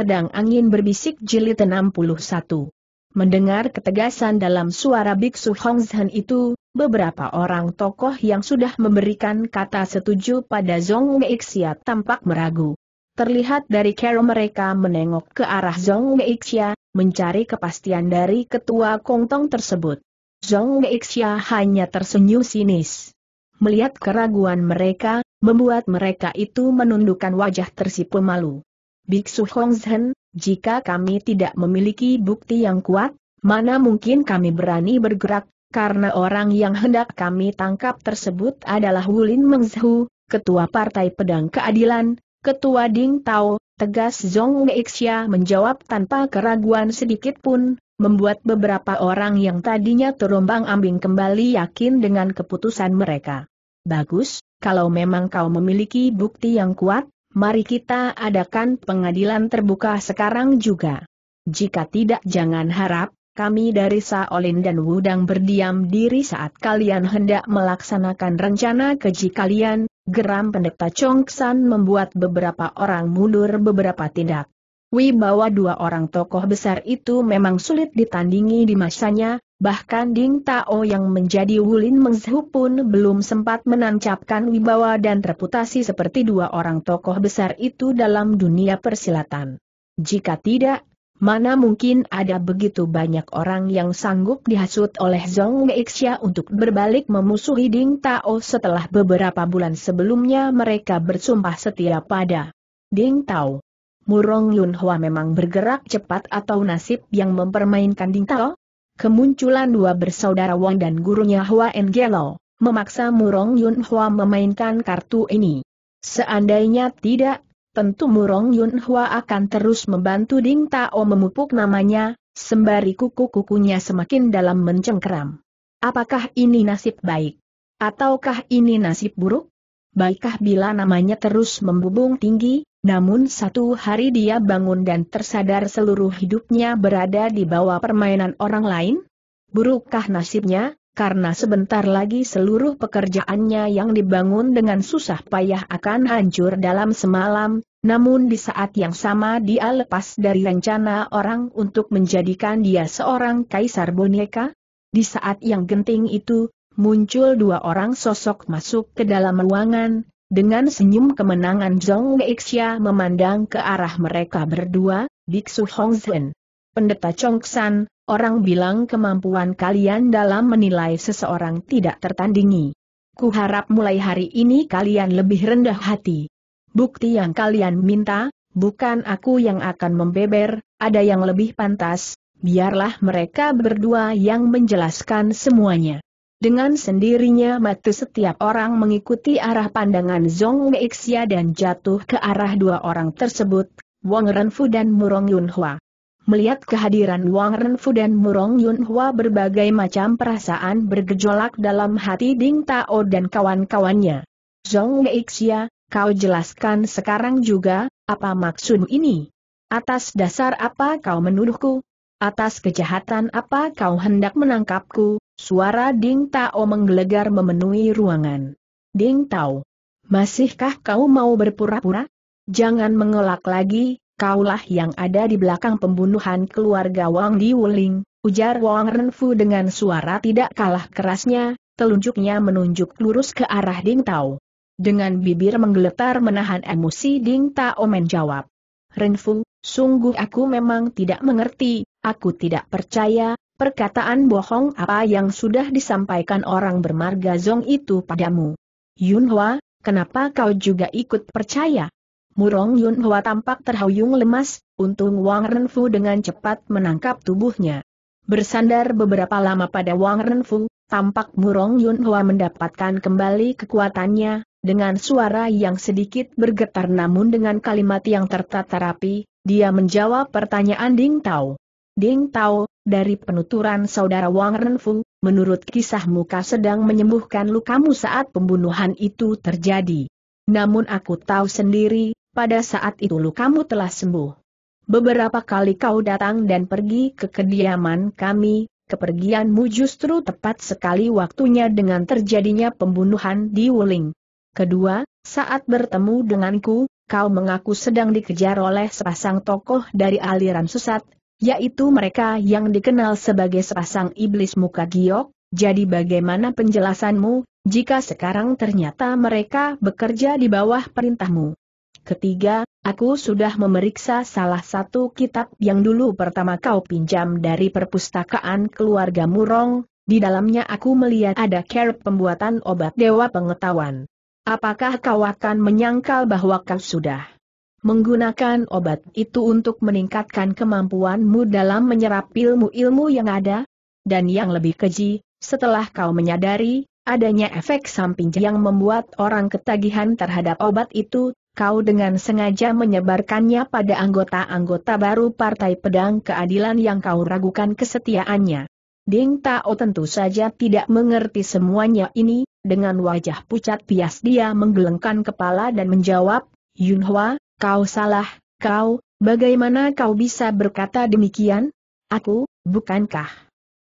Pedang Angin Berbisik Jilid 61. Mendengar ketegasan dalam suara Biksu Hongzhen itu, beberapa orang tokoh yang sudah memberikan kata setuju pada Zong Meixia tampak meragu. Terlihat dari cara mereka menengok ke arah Zong Meixia, mencari kepastian dari ketua Kongtong tersebut. Zong Meixia hanya tersenyum sinis. Melihat keraguan mereka, membuat mereka itu menundukkan wajah tersipu malu. Biksu Hongzhen, jika kami tidak memiliki bukti yang kuat, mana mungkin kami berani bergerak, karena orang yang hendak kami tangkap tersebut adalah Wulin Mengzhu, Ketua Partai Pedang Keadilan, Ketua Ding Tao, tegas Zhong Xia menjawab tanpa keraguan sedikit pun, membuat beberapa orang yang tadinya terombang ambing kembali yakin dengan keputusan mereka. Bagus, kalau memang kau memiliki bukti yang kuat, Mari kita adakan pengadilan terbuka sekarang juga. Jika tidak jangan harap, kami dari Saolin dan Wudang berdiam diri saat kalian hendak melaksanakan rencana keji kalian, geram pendeta Chongsan membuat beberapa orang mundur beberapa tindak. Wibawa dua orang tokoh besar itu memang sulit ditandingi di masanya, Bahkan Ding Tao yang menjadi Wulin Mengzhu pun belum sempat menancapkan wibawa dan reputasi seperti dua orang tokoh besar itu dalam dunia persilatan. Jika tidak, mana mungkin ada begitu banyak orang yang sanggup dihasut oleh Zhong Weixia untuk berbalik memusuhi Ding Tao setelah beberapa bulan sebelumnya mereka bersumpah setia pada Ding Tao. Murong Yun Hua memang bergerak cepat atau nasib yang mempermainkan Ding Tao? Kemunculan dua bersaudara Wang dan gurunya Hua Engelo, memaksa Murong Yun Hua memainkan kartu ini. Seandainya tidak, tentu Murong Yun Hua akan terus membantu Ding Tao memupuk namanya, sembari kuku-kukunya semakin dalam mencengkeram. Apakah ini nasib baik? Ataukah ini nasib buruk? Baikkah bila namanya terus membubung tinggi, namun satu hari dia bangun dan tersadar seluruh hidupnya berada di bawah permainan orang lain? Burukkah nasibnya, karena sebentar lagi seluruh pekerjaannya yang dibangun dengan susah payah akan hancur dalam semalam, namun di saat yang sama dia lepas dari rencana orang untuk menjadikan dia seorang kaisar boneka? Di saat yang genting itu, muncul dua orang sosok masuk ke dalam ruangan, dengan senyum kemenangan Zhong Xia memandang ke arah mereka berdua, Biksu Hongzhen, Pendeta Chong orang bilang kemampuan kalian dalam menilai seseorang tidak tertandingi. Kuharap mulai hari ini kalian lebih rendah hati. Bukti yang kalian minta, bukan aku yang akan membeber, ada yang lebih pantas, biarlah mereka berdua yang menjelaskan semuanya. Dengan sendirinya mata setiap orang mengikuti arah pandangan Zhong Weixia dan jatuh ke arah dua orang tersebut, Wang Renfu dan Murong Yunhua. Melihat kehadiran Wang Renfu dan Murong Yunhua berbagai macam perasaan bergejolak dalam hati Ding Tao dan kawan-kawannya. Zhong Weixia, kau jelaskan sekarang juga, apa maksud ini? Atas dasar apa kau menuduhku? Atas kejahatan apa kau hendak menangkapku? Suara Ding Tao menggelegar memenuhi ruangan. Ding Tao, masihkah kau mau berpura-pura? Jangan mengelak lagi, kaulah yang ada di belakang pembunuhan keluarga Wang Di Wuling, ujar Wang Renfu dengan suara tidak kalah kerasnya, telunjuknya menunjuk lurus ke arah Ding Tao. Dengan bibir menggeletar menahan emosi Ding Tao menjawab. Renfu, sungguh aku memang tidak mengerti, aku tidak percaya, perkataan bohong apa yang sudah disampaikan orang bermarga Zong itu padamu. Yunhua, kenapa kau juga ikut percaya? Murong Yunhua tampak terhuyung lemas, untung Wang Renfu dengan cepat menangkap tubuhnya. Bersandar beberapa lama pada Wang Renfu, tampak Murong Yunhua mendapatkan kembali kekuatannya, dengan suara yang sedikit bergetar namun dengan kalimat yang tertata rapi, dia menjawab pertanyaan Ding Tao. Ding Tao, dari penuturan saudara Wang Renfu, menurut kisah muka sedang menyembuhkan lukamu saat pembunuhan itu terjadi. Namun aku tahu sendiri, pada saat itu lukamu telah sembuh. Beberapa kali kau datang dan pergi ke kediaman kami, kepergianmu justru tepat sekali waktunya dengan terjadinya pembunuhan di Wuling. Kedua, saat bertemu denganku, kau mengaku sedang dikejar oleh sepasang tokoh dari aliran sesat, yaitu mereka yang dikenal sebagai sepasang iblis muka giok, jadi bagaimana penjelasanmu, jika sekarang ternyata mereka bekerja di bawah perintahmu? Ketiga, aku sudah memeriksa salah satu kitab yang dulu pertama kau pinjam dari perpustakaan keluarga Murong, di dalamnya aku melihat ada kerep pembuatan obat dewa pengetahuan. Apakah kau akan menyangkal bahwa kau sudah Menggunakan obat itu untuk meningkatkan kemampuanmu dalam menyerap ilmu-ilmu yang ada, dan yang lebih keji, setelah kau menyadari, adanya efek samping yang membuat orang ketagihan terhadap obat itu, kau dengan sengaja menyebarkannya pada anggota-anggota baru Partai Pedang Keadilan yang kau ragukan kesetiaannya. Ding Tao tentu saja tidak mengerti semuanya ini, dengan wajah pucat bias dia menggelengkan kepala dan menjawab, Yunhua, Kau salah, kau, bagaimana kau bisa berkata demikian? Aku, bukankah?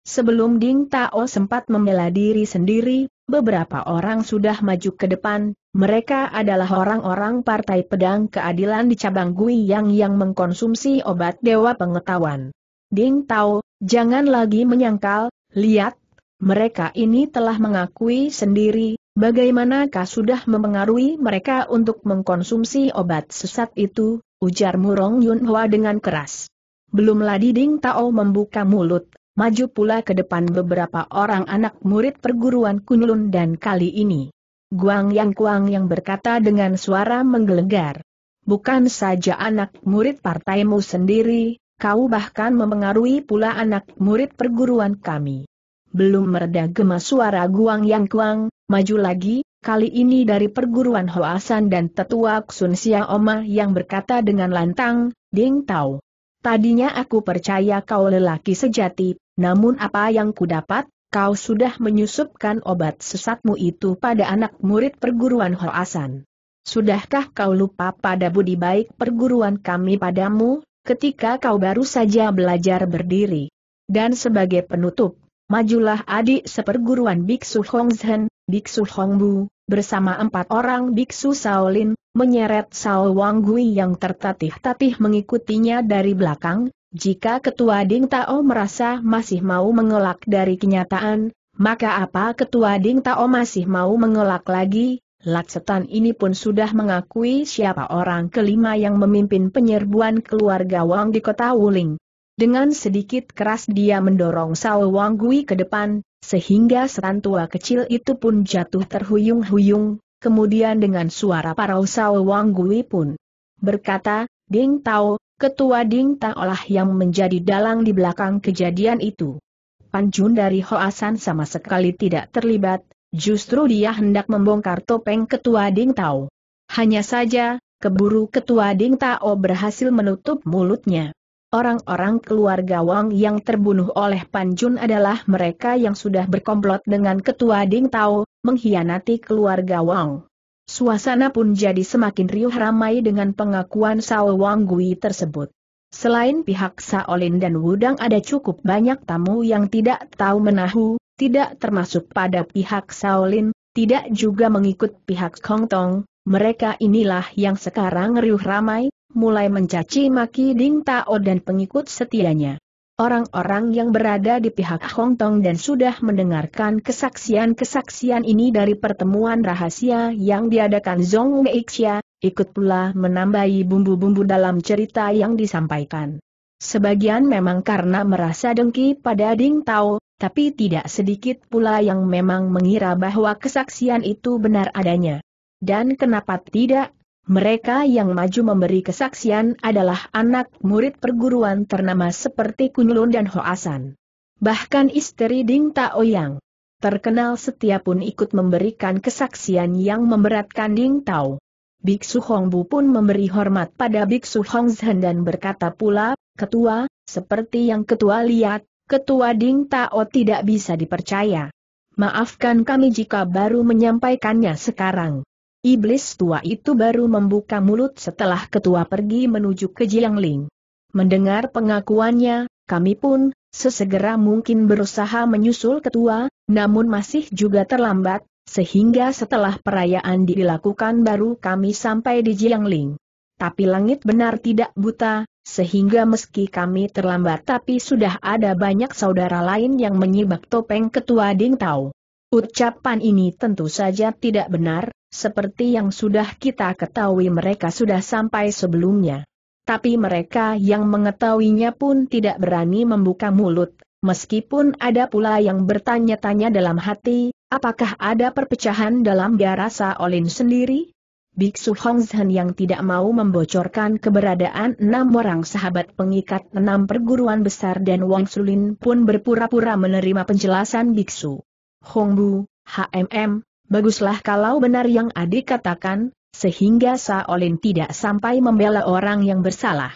Sebelum Ding Tao sempat membela diri sendiri, beberapa orang sudah maju ke depan, mereka adalah orang-orang Partai Pedang Keadilan di cabang Gui Yang yang mengkonsumsi obat Dewa Pengetahuan. Ding Tao, jangan lagi menyangkal, lihat, mereka ini telah mengakui sendiri, Bagaimana kau sudah mempengaruhi mereka untuk mengkonsumsi obat sesat itu, ujar Murong Yunhua dengan keras. Belumlah ladi Ding Tao membuka mulut, maju pula ke depan beberapa orang anak murid perguruan Kunlun dan kali ini. Guang Yang Kuang yang berkata dengan suara menggelegar. Bukan saja anak murid partaimu sendiri, kau bahkan mempengaruhi pula anak murid perguruan kami belum mereda gemas suara Guang Yang Kuang, maju lagi, kali ini dari perguruan Hoasan dan tetua Ksun Sia Oma yang berkata dengan lantang, Ding Tao. Tadinya aku percaya kau lelaki sejati, namun apa yang kudapat, kau sudah menyusupkan obat sesatmu itu pada anak murid perguruan Hoasan. Sudahkah kau lupa pada budi baik perguruan kami padamu, ketika kau baru saja belajar berdiri? Dan sebagai penutup, Majulah adik seperguruan Biksu Hongzhen, Biksu Hongbu, bersama empat orang Biksu Shaolin, menyeret Wang Wanggui yang tertatih-tatih mengikutinya dari belakang, jika Ketua Ding Tao merasa masih mau mengelak dari kenyataan, maka apa Ketua Ding Tao masih mau mengelak lagi? Laksetan ini pun sudah mengakui siapa orang kelima yang memimpin penyerbuan keluarga Wang di kota Wuling. Dengan sedikit keras dia mendorong Sao Wang Gui ke depan, sehingga setan tua kecil itu pun jatuh terhuyung-huyung, kemudian dengan suara parau Sao Wang Gui pun berkata, Ding Tao, ketua Ding Tao lah yang menjadi dalang di belakang kejadian itu. Panjun dari Hoasan sama sekali tidak terlibat, justru dia hendak membongkar topeng ketua Ding Tao. Hanya saja, keburu ketua Ding Tao berhasil menutup mulutnya. Orang-orang keluarga Wang yang terbunuh oleh Pan Jun adalah mereka yang sudah berkomplot dengan ketua Ding Tao, mengkhianati keluarga Wang. Suasana pun jadi semakin riuh ramai dengan pengakuan Sao Wang Gui tersebut. Selain pihak Saolin dan Wudang ada cukup banyak tamu yang tidak tahu menahu, tidak termasuk pada pihak Saolin, tidak juga mengikut pihak Kongtong, mereka inilah yang sekarang riuh ramai, mulai mencaci maki Ding Tao dan pengikut setianya. Orang-orang yang berada di pihak Hong Tong dan sudah mendengarkan kesaksian-kesaksian ini dari pertemuan rahasia yang diadakan Zhong Meixia, ikut pula menambahi bumbu-bumbu dalam cerita yang disampaikan. Sebagian memang karena merasa dengki pada Ding Tao, tapi tidak sedikit pula yang memang mengira bahwa kesaksian itu benar adanya. Dan kenapa tidak, mereka yang maju memberi kesaksian adalah anak murid perguruan ternama seperti Kunlun dan Hoasan. Bahkan istri Ding Taoyang. Terkenal setia pun ikut memberikan kesaksian yang memberatkan Ding Tao. Biksu Hongbu pun memberi hormat pada Biksu Hongzhen dan berkata pula, Ketua, seperti yang Ketua lihat, Ketua Ding Tao tidak bisa dipercaya. Maafkan kami jika baru menyampaikannya sekarang. Iblis tua itu baru membuka mulut setelah ketua pergi menuju ke Jiangling. Mendengar pengakuannya, kami pun, sesegera mungkin berusaha menyusul ketua, namun masih juga terlambat, sehingga setelah perayaan dilakukan baru kami sampai di Jiangling. Tapi langit benar tidak buta, sehingga meski kami terlambat tapi sudah ada banyak saudara lain yang menyibak topeng ketua Ding Tao. Ucapan ini tentu saja tidak benar, seperti yang sudah kita ketahui mereka sudah sampai sebelumnya. Tapi mereka yang mengetahuinya pun tidak berani membuka mulut, meskipun ada pula yang bertanya-tanya dalam hati, apakah ada perpecahan dalam Garasa Olin sendiri? Biksu Hongzhen yang tidak mau membocorkan keberadaan enam orang sahabat pengikat enam perguruan besar dan Wang Sulin pun berpura-pura menerima penjelasan Biksu. Hongbu, HMM, Baguslah kalau benar yang adik katakan, sehingga Saolin tidak sampai membela orang yang bersalah.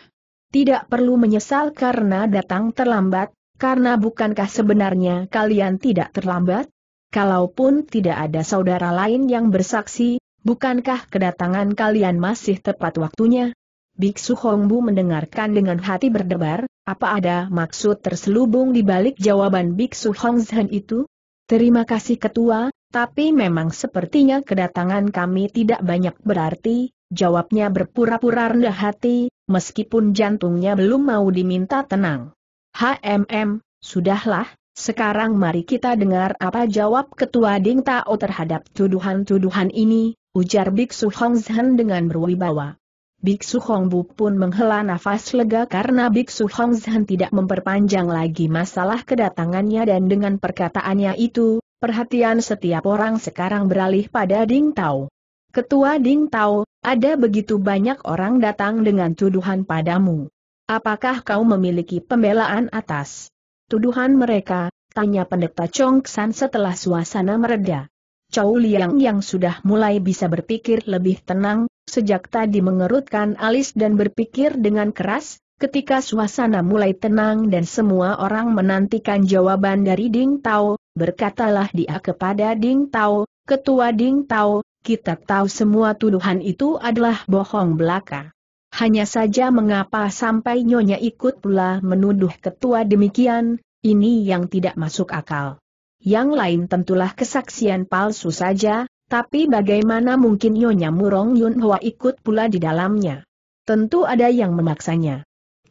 Tidak perlu menyesal karena datang terlambat, karena bukankah sebenarnya kalian tidak terlambat? Kalaupun tidak ada saudara lain yang bersaksi, bukankah kedatangan kalian masih tepat waktunya? Biksu Hongbu mendengarkan dengan hati berdebar, apa ada maksud terselubung di balik jawaban Biksu Hongzhen itu? Terima kasih ketua, tapi memang sepertinya kedatangan kami tidak banyak berarti, jawabnya berpura-pura rendah hati, meskipun jantungnya belum mau diminta tenang. HMM, sudahlah, sekarang mari kita dengar apa jawab Ketua Ding Tao terhadap tuduhan-tuduhan ini, ujar Biksu Hong Zhen dengan berwibawa. Biksu Bu pun menghela nafas lega karena Biksu Hongzhen tidak memperpanjang lagi masalah kedatangannya dan dengan perkataannya itu, Perhatian setiap orang sekarang beralih pada Ding Tao. Ketua Ding Tao, ada begitu banyak orang datang dengan tuduhan padamu. Apakah kau memiliki pembelaan atas tuduhan mereka? Tanya pendeta Chong San setelah suasana mereda. Chow Liang yang sudah mulai bisa berpikir lebih tenang, sejak tadi mengerutkan alis dan berpikir dengan keras, Ketika suasana mulai tenang dan semua orang menantikan jawaban dari Ding Tao, berkatalah dia kepada Ding Tao, Ketua Ding Tao, kita tahu semua tuduhan itu adalah bohong belaka. Hanya saja mengapa sampai Nyonya ikut pula menuduh ketua demikian, ini yang tidak masuk akal. Yang lain tentulah kesaksian palsu saja, tapi bagaimana mungkin Nyonya Murong Yun Hwa ikut pula di dalamnya? Tentu ada yang memaksanya.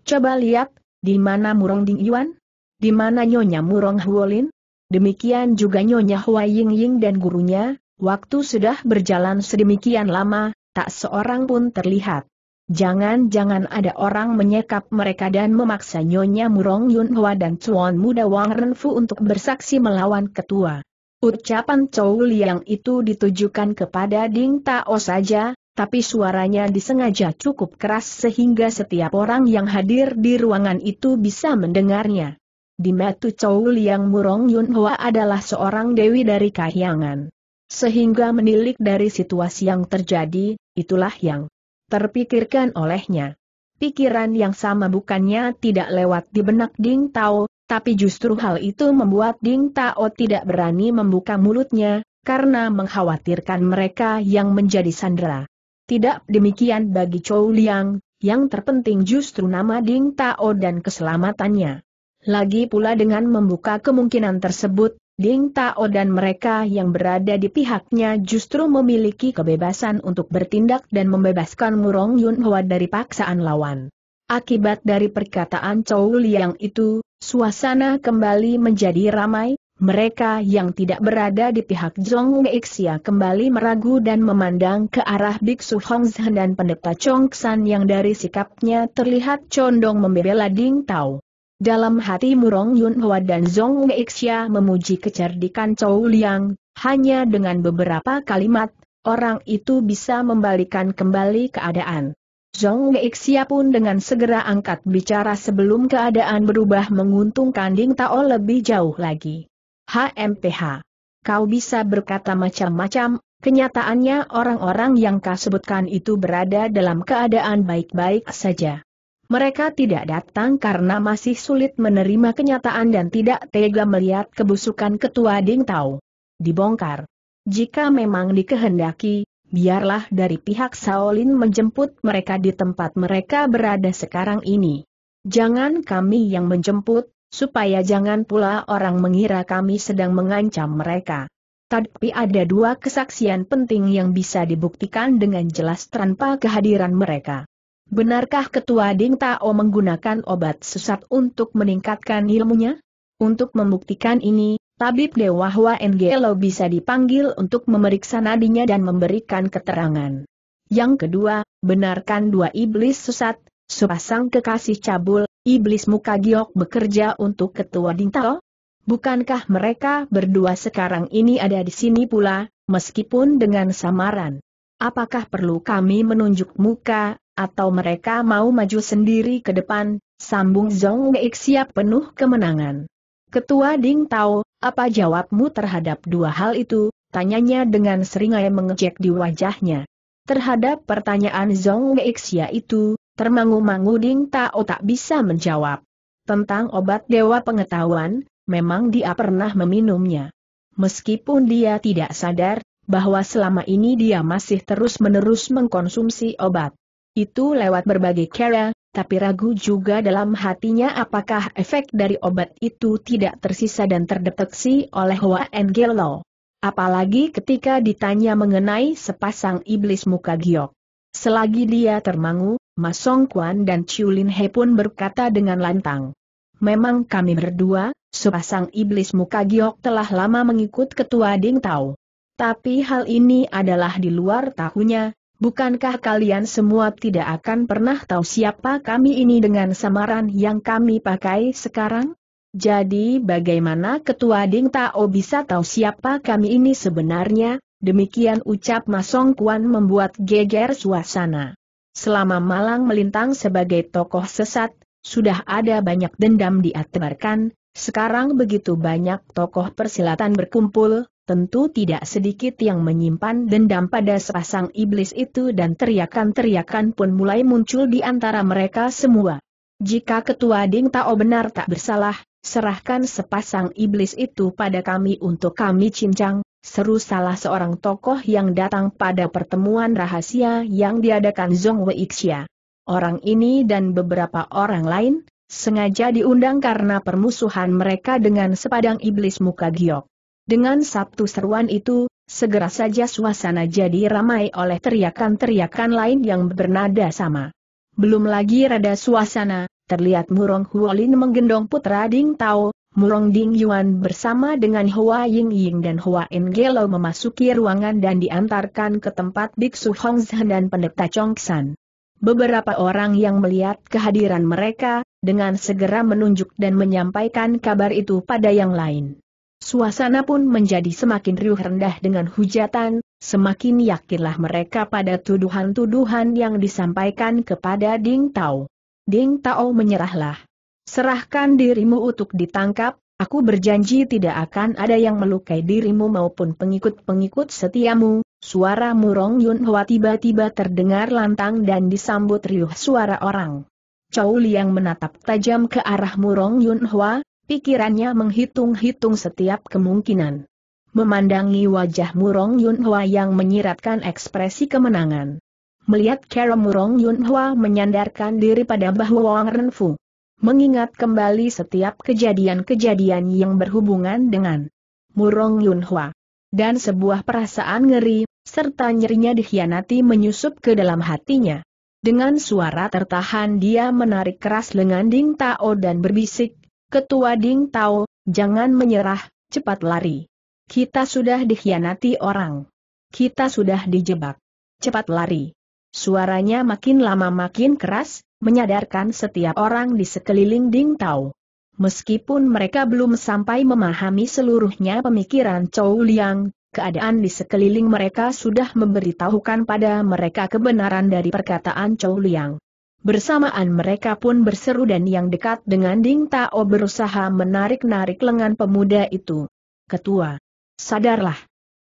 Coba lihat, di mana Murong Ding Yuan? Di mana Nyonya Murong Huolin? Demikian juga Nyonya Hua Ying Ying dan gurunya, waktu sudah berjalan sedemikian lama, tak seorang pun terlihat. Jangan-jangan ada orang menyekap mereka dan memaksa Nyonya Murong Yun Hua dan Cuan Muda Wang Renfu untuk bersaksi melawan ketua. Ucapan Chow Liang itu ditujukan kepada Ding Tao saja, tapi suaranya disengaja cukup keras sehingga setiap orang yang hadir di ruangan itu bisa mendengarnya. Di Metu Chow Liang Murong Yun adalah seorang dewi dari kahyangan. Sehingga menilik dari situasi yang terjadi, itulah yang terpikirkan olehnya. Pikiran yang sama bukannya tidak lewat di benak Ding Tao, tapi justru hal itu membuat Ding Tao tidak berani membuka mulutnya, karena mengkhawatirkan mereka yang menjadi sandera. Tidak demikian bagi Chou Liang, yang terpenting justru nama Ding Tao dan keselamatannya. Lagi pula dengan membuka kemungkinan tersebut, Ding Tao dan mereka yang berada di pihaknya justru memiliki kebebasan untuk bertindak dan membebaskan Murong Yun Hwa dari paksaan lawan. Akibat dari perkataan Chou Liang itu, suasana kembali menjadi ramai, mereka yang tidak berada di pihak Zhong Xia kembali meragu dan memandang ke arah Biksu Hongzhen dan pendeta Chong yang dari sikapnya terlihat condong membela Ding Tao. Dalam hati Murong Yun Hua dan Zhong Xia memuji kecerdikan Chou Liang, hanya dengan beberapa kalimat, orang itu bisa membalikan kembali keadaan. Zhong Xia pun dengan segera angkat bicara sebelum keadaan berubah menguntungkan Ding Tao lebih jauh lagi. HMPH. Kau bisa berkata macam-macam, kenyataannya orang-orang yang kau sebutkan itu berada dalam keadaan baik-baik saja. Mereka tidak datang karena masih sulit menerima kenyataan dan tidak tega melihat kebusukan ketua Ding Tao. Dibongkar. Jika memang dikehendaki, biarlah dari pihak Shaolin menjemput mereka di tempat mereka berada sekarang ini. Jangan kami yang menjemput, supaya jangan pula orang mengira kami sedang mengancam mereka. Tapi ada dua kesaksian penting yang bisa dibuktikan dengan jelas tanpa kehadiran mereka. Benarkah Ketua Ding Tao menggunakan obat sesat untuk meningkatkan ilmunya? Untuk membuktikan ini, Tabib Dewa Hwa Ngelo bisa dipanggil untuk memeriksa nadinya dan memberikan keterangan. Yang kedua, benarkan dua iblis sesat, sepasang kekasih cabul, Iblis muka giok bekerja untuk ketua Dintao? Bukankah mereka berdua sekarang ini ada di sini pula, meskipun dengan samaran? Apakah perlu kami menunjuk muka, atau mereka mau maju sendiri ke depan, sambung Zong Ngeik siap penuh kemenangan. Ketua Ding Tao, apa jawabmu terhadap dua hal itu, tanyanya dengan seringai mengejek di wajahnya. Terhadap pertanyaan Zhong Weik itu, Termangu-mangu Ding Tao tak bisa menjawab. Tentang obat dewa pengetahuan, memang dia pernah meminumnya. Meskipun dia tidak sadar, bahwa selama ini dia masih terus-menerus mengkonsumsi obat. Itu lewat berbagai cara, tapi ragu juga dalam hatinya apakah efek dari obat itu tidak tersisa dan terdeteksi oleh Hua Angelo. Apalagi ketika ditanya mengenai sepasang iblis muka giok. Selagi dia termangu, Ma Song Kuan dan Chiu Lin He pun berkata dengan lantang. Memang kami berdua, sepasang iblis muka giok telah lama mengikut ketua Ding Tao. Tapi hal ini adalah di luar tahunya, bukankah kalian semua tidak akan pernah tahu siapa kami ini dengan samaran yang kami pakai sekarang? Jadi bagaimana ketua Ding Tao bisa tahu siapa kami ini sebenarnya? Demikian ucap Masong Kuan membuat geger suasana. Selama Malang melintang sebagai tokoh sesat, sudah ada banyak dendam diatebarkan, sekarang begitu banyak tokoh persilatan berkumpul, tentu tidak sedikit yang menyimpan dendam pada sepasang iblis itu dan teriakan-teriakan pun mulai muncul di antara mereka semua. Jika Ketua Ding Tao benar tak bersalah, serahkan sepasang iblis itu pada kami untuk kami cincang, Seru salah seorang tokoh yang datang pada pertemuan rahasia yang diadakan Zong Weixia. Orang ini dan beberapa orang lain, sengaja diundang karena permusuhan mereka dengan sepadang iblis muka giok. Dengan sabtu seruan itu, segera saja suasana jadi ramai oleh teriakan-teriakan lain yang bernada sama. Belum lagi rada suasana, terlihat Murong Huolin menggendong putra Ding Tao, Murong Ding Yuan bersama dengan Hua Ying Ying dan Hua Enggelo memasuki ruangan dan diantarkan ke tempat Biksu Hongzhen dan pendeta Chongsan. Beberapa orang yang melihat kehadiran mereka, dengan segera menunjuk dan menyampaikan kabar itu pada yang lain. Suasana pun menjadi semakin riuh rendah dengan hujatan, semakin yakinlah mereka pada tuduhan-tuduhan yang disampaikan kepada Ding Tao. Ding Tao menyerahlah. Serahkan dirimu untuk ditangkap, aku berjanji tidak akan ada yang melukai dirimu maupun pengikut-pengikut setiamu. Suara Murong Yun Hua tiba-tiba terdengar lantang dan disambut riuh suara orang. Chow Liang menatap tajam ke arah Murong Yun Hua, pikirannya menghitung-hitung setiap kemungkinan. Memandangi wajah Murong Yun Hua yang menyiratkan ekspresi kemenangan. Melihat cara Murong Yun Hua menyandarkan diri pada bahu Wang Renfu mengingat kembali setiap kejadian-kejadian yang berhubungan dengan Murong Yunhua, Dan sebuah perasaan ngeri, serta nyerinya dikhianati menyusup ke dalam hatinya. Dengan suara tertahan dia menarik keras lengan Ding Tao dan berbisik, Ketua Ding Tao, jangan menyerah, cepat lari. Kita sudah dikhianati orang. Kita sudah dijebak. Cepat lari. Suaranya makin lama makin keras, menyadarkan setiap orang di sekeliling Ding Tao. Meskipun mereka belum sampai memahami seluruhnya pemikiran Chou Liang, keadaan di sekeliling mereka sudah memberitahukan pada mereka kebenaran dari perkataan Chou Liang. Bersamaan mereka pun berseru dan yang dekat dengan Ding Tao berusaha menarik-narik lengan pemuda itu. Ketua, sadarlah.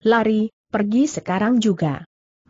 Lari, pergi sekarang juga.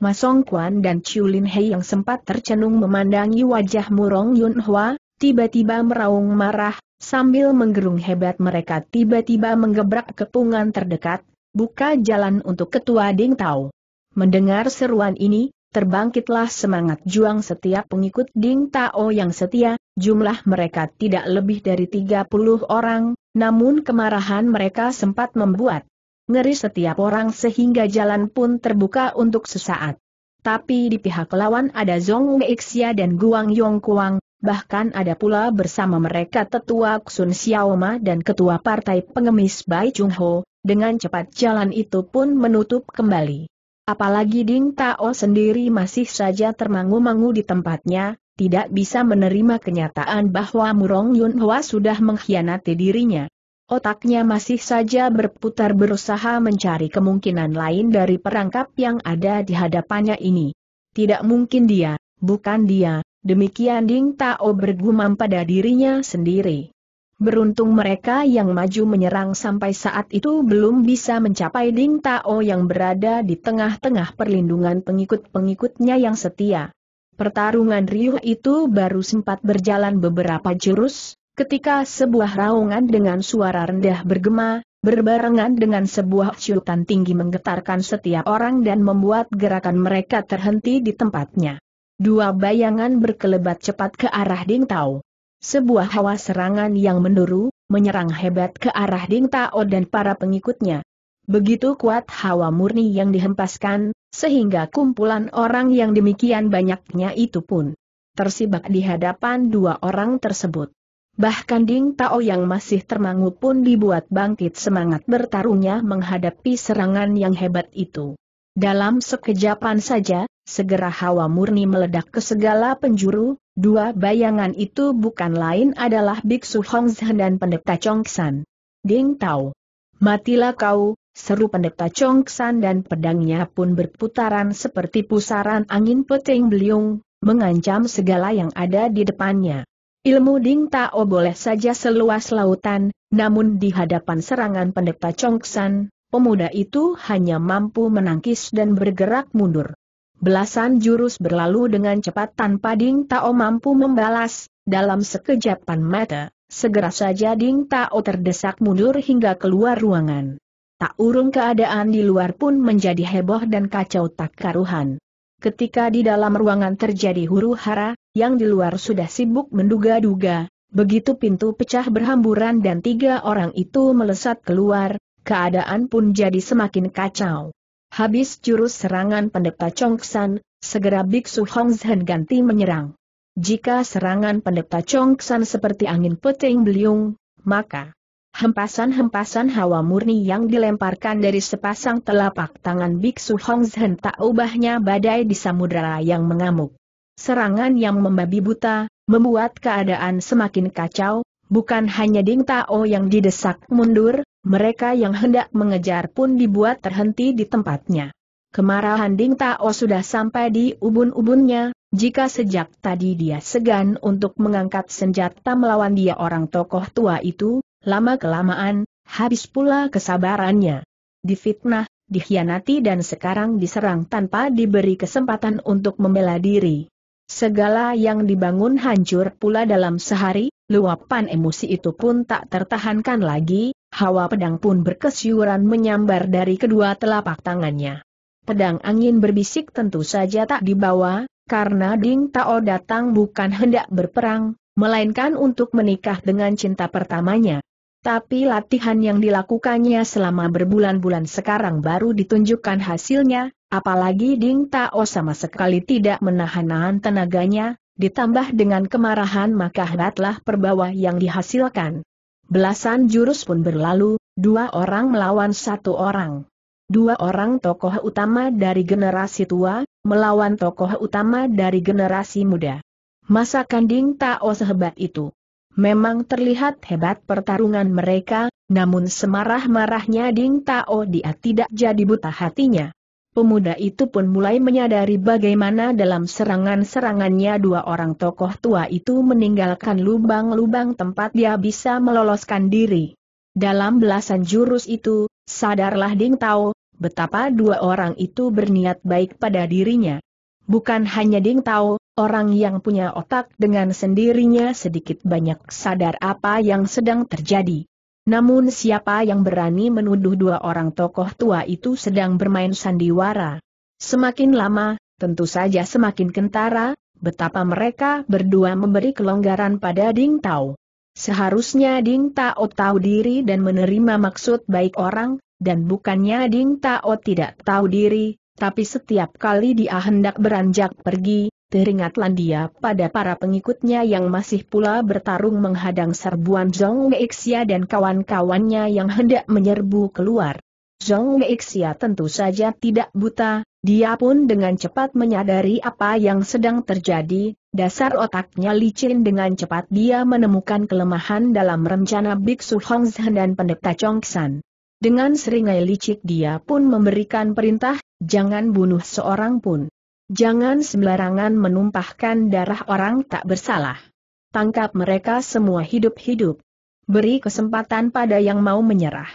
Ma Song dan Chiu Lin Hei yang sempat tercenung memandangi wajah Murong Yun Hua, tiba-tiba meraung marah, sambil menggerung hebat mereka tiba-tiba menggebrak kepungan terdekat, buka jalan untuk ketua Ding Tao. Mendengar seruan ini, terbangkitlah semangat juang setiap pengikut Ding Tao yang setia, jumlah mereka tidak lebih dari 30 orang, namun kemarahan mereka sempat membuat ngeri setiap orang sehingga jalan pun terbuka untuk sesaat. Tapi di pihak lawan ada Zong Xia dan Guang Yong Kuang, bahkan ada pula bersama mereka tetua Sun Xiaoma dan ketua partai pengemis Bai Chung Ho, dengan cepat jalan itu pun menutup kembali. Apalagi Ding Tao sendiri masih saja termangu-mangu di tempatnya, tidak bisa menerima kenyataan bahwa Murong Yun Hua sudah mengkhianati dirinya. Otaknya masih saja berputar berusaha mencari kemungkinan lain dari perangkap yang ada di hadapannya ini. Tidak mungkin dia, bukan dia, demikian Ding Tao bergumam pada dirinya sendiri. Beruntung mereka yang maju menyerang sampai saat itu belum bisa mencapai Ding Tao yang berada di tengah-tengah perlindungan pengikut-pengikutnya yang setia. Pertarungan riuh itu baru sempat berjalan beberapa jurus, Ketika sebuah raungan dengan suara rendah bergema, berbarengan dengan sebuah ciutan tinggi menggetarkan setiap orang dan membuat gerakan mereka terhenti di tempatnya. Dua bayangan berkelebat cepat ke arah Ding Tao. Sebuah hawa serangan yang menduru, menyerang hebat ke arah Ding Tao dan para pengikutnya. Begitu kuat hawa murni yang dihempaskan, sehingga kumpulan orang yang demikian banyaknya itu pun tersibak di hadapan dua orang tersebut. Bahkan Ding Tao yang masih termangu pun dibuat bangkit semangat bertarungnya menghadapi serangan yang hebat itu. Dalam sekejapan saja, segera hawa murni meledak ke segala penjuru, dua bayangan itu bukan lain adalah Biksu Hongzhen dan Pendeta Chongsan. Ding Tao. Matilah kau, seru Pendeta Chongsan dan pedangnya pun berputaran seperti pusaran angin peting beliung, mengancam segala yang ada di depannya. Ilmu Ding Tao boleh saja seluas lautan, namun di hadapan serangan pendeta Chongsan, pemuda itu hanya mampu menangkis dan bergerak mundur. Belasan jurus berlalu dengan cepat tanpa Ding Tao mampu membalas, dalam sekejapan mata, segera saja Ding Tao terdesak mundur hingga keluar ruangan. Tak urung keadaan di luar pun menjadi heboh dan kacau tak karuhan. Ketika di dalam ruangan terjadi huru hara, yang di luar sudah sibuk menduga-duga, begitu pintu pecah berhamburan dan tiga orang itu melesat keluar, keadaan pun jadi semakin kacau. Habis jurus serangan pendeta Chongsan, segera Biksu Hongzhen ganti menyerang. Jika serangan pendeta Chongsan seperti angin peting beliung, maka hempasan-hempasan hawa murni yang dilemparkan dari sepasang telapak tangan Biksu Hongzhen tak ubahnya badai di samudera yang mengamuk. Serangan yang membabi buta, membuat keadaan semakin kacau, bukan hanya Ding Tao yang didesak mundur, mereka yang hendak mengejar pun dibuat terhenti di tempatnya. Kemarahan Ding Tao sudah sampai di ubun-ubunnya, jika sejak tadi dia segan untuk mengangkat senjata melawan dia orang tokoh tua itu, lama-kelamaan, habis pula kesabarannya. Difitnah, dikhianati dan sekarang diserang tanpa diberi kesempatan untuk membela diri. Segala yang dibangun hancur pula dalam sehari, luapan emosi itu pun tak tertahankan lagi, hawa pedang pun berkesyuran menyambar dari kedua telapak tangannya. Pedang angin berbisik tentu saja tak dibawa, karena Ding Tao datang bukan hendak berperang, melainkan untuk menikah dengan cinta pertamanya, tapi latihan yang dilakukannya selama berbulan-bulan sekarang baru ditunjukkan hasilnya, apalagi Ding Tao sama sekali tidak menahan-nahan tenaganya, ditambah dengan kemarahan maka hebatlah perbawa yang dihasilkan. Belasan jurus pun berlalu, dua orang melawan satu orang. Dua orang tokoh utama dari generasi tua, melawan tokoh utama dari generasi muda. Masakan Ding Tao sehebat itu. Memang terlihat hebat pertarungan mereka, namun semarah-marahnya Ding Tao dia tidak jadi buta hatinya. Pemuda itu pun mulai menyadari bagaimana dalam serangan-serangannya dua orang tokoh tua itu meninggalkan lubang-lubang tempat dia bisa meloloskan diri. Dalam belasan jurus itu, sadarlah Ding Tao, betapa dua orang itu berniat baik pada dirinya. Bukan hanya Ding Tao, Orang yang punya otak dengan sendirinya sedikit banyak sadar apa yang sedang terjadi. Namun siapa yang berani menuduh dua orang tokoh tua itu sedang bermain sandiwara? Semakin lama, tentu saja semakin kentara, betapa mereka berdua memberi kelonggaran pada Ding Tao. Seharusnya Ding Tao tahu diri dan menerima maksud baik orang, dan bukannya Ding Tao tidak tahu diri, tapi setiap kali dia hendak beranjak pergi, Teringatlah dia pada para pengikutnya yang masih pula bertarung menghadang serbuan Zhong Meixia dan kawan-kawannya yang hendak menyerbu keluar. Zhong Meixia tentu saja tidak buta, dia pun dengan cepat menyadari apa yang sedang terjadi, dasar otaknya licin dengan cepat dia menemukan kelemahan dalam rencana Biksu Hongzhen dan pendeta Chongsan. Dengan seringai licik dia pun memberikan perintah, jangan bunuh seorang pun. Jangan sembarangan menumpahkan darah orang tak bersalah. Tangkap mereka semua hidup-hidup. Beri kesempatan pada yang mau menyerah.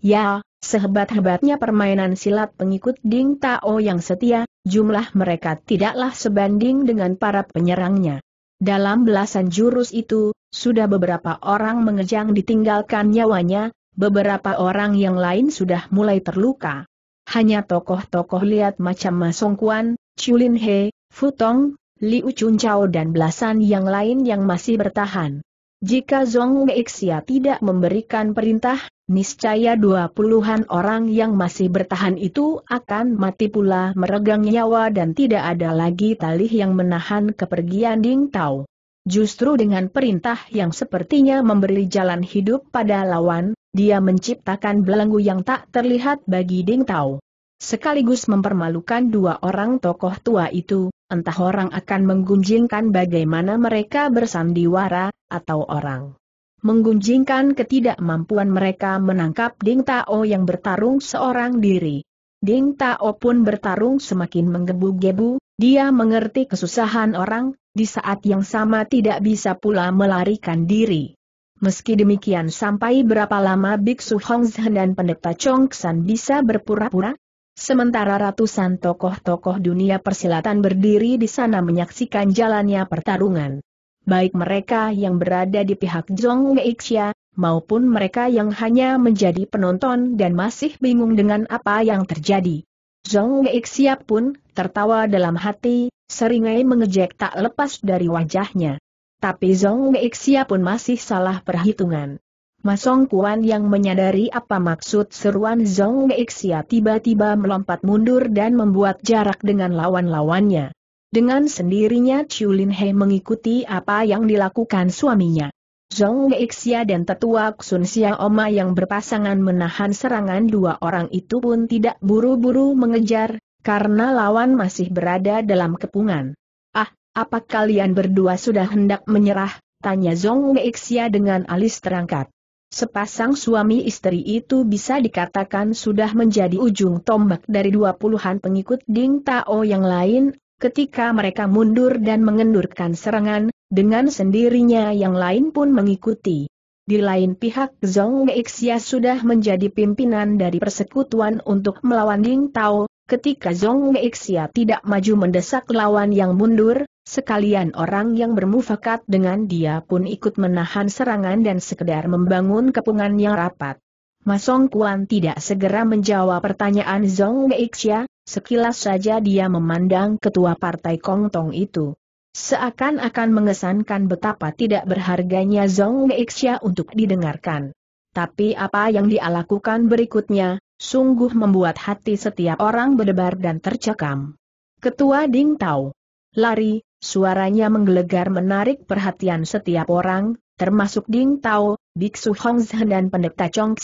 Ya, sehebat-hebatnya permainan silat pengikut Ding Tao yang setia, jumlah mereka tidaklah sebanding dengan para penyerangnya. Dalam belasan jurus itu, sudah beberapa orang mengejang ditinggalkan nyawanya, beberapa orang yang lain sudah mulai terluka. Hanya tokoh-tokoh lihat macam Masongkuan, Chulin He, Futong, Liu Chunchao dan belasan yang lain yang masih bertahan. Jika Zong Meixia tidak memberikan perintah, niscaya dua puluhan orang yang masih bertahan itu akan mati pula meregang nyawa dan tidak ada lagi talih yang menahan kepergian Ding Tao. Justru dengan perintah yang sepertinya memberi jalan hidup pada lawan, dia menciptakan belenggu yang tak terlihat bagi Ding Tao sekaligus mempermalukan dua orang tokoh tua itu, entah orang akan menggunjingkan bagaimana mereka bersandiwara, atau orang menggunjingkan ketidakmampuan mereka menangkap Ding Tao yang bertarung seorang diri. Ding Tao pun bertarung semakin menggebu-gebu, dia mengerti kesusahan orang, di saat yang sama tidak bisa pula melarikan diri. Meski demikian sampai berapa lama Biksu Hongzhen dan pendeta Chong bisa berpura-pura, Sementara ratusan tokoh-tokoh dunia persilatan berdiri di sana menyaksikan jalannya pertarungan. Baik mereka yang berada di pihak Zhong Weixia, maupun mereka yang hanya menjadi penonton dan masih bingung dengan apa yang terjadi. Zhong Weixia pun tertawa dalam hati, seringai mengejek tak lepas dari wajahnya. Tapi Zhong Weixia pun masih salah perhitungan. Masong Kuan yang menyadari apa maksud seruan Zong Xia tiba-tiba melompat mundur dan membuat jarak dengan lawan-lawannya. Dengan sendirinya Chiu Lin He mengikuti apa yang dilakukan suaminya. Zong Xia dan tetua Xun Xia Oma yang berpasangan menahan serangan dua orang itu pun tidak buru-buru mengejar, karena lawan masih berada dalam kepungan. Ah, apa kalian berdua sudah hendak menyerah? Tanya Zong Xia dengan alis terangkat. Sepasang suami istri itu bisa dikatakan sudah menjadi ujung tombak dari dua puluhan pengikut Ding Tao yang lain, ketika mereka mundur dan mengendurkan serangan, dengan sendirinya yang lain pun mengikuti. Di lain pihak Zhong Xia sudah menjadi pimpinan dari persekutuan untuk melawan Ding Tao, ketika Zhong Xia tidak maju mendesak lawan yang mundur, Sekalian orang yang bermufakat dengan dia pun ikut menahan serangan dan sekedar membangun kepungan yang rapat. Masong Kuan tidak segera menjawab pertanyaan Zong Geixia, sekilas saja dia memandang ketua partai Kong Tong itu. Seakan-akan mengesankan betapa tidak berharganya Zong Geixia untuk didengarkan. Tapi apa yang dia lakukan berikutnya, sungguh membuat hati setiap orang berdebar dan tercekam. Ketua Ding Tao lari, Suaranya menggelegar menarik perhatian setiap orang, termasuk Ding Tao, Biksu Hong dan pendeta Chong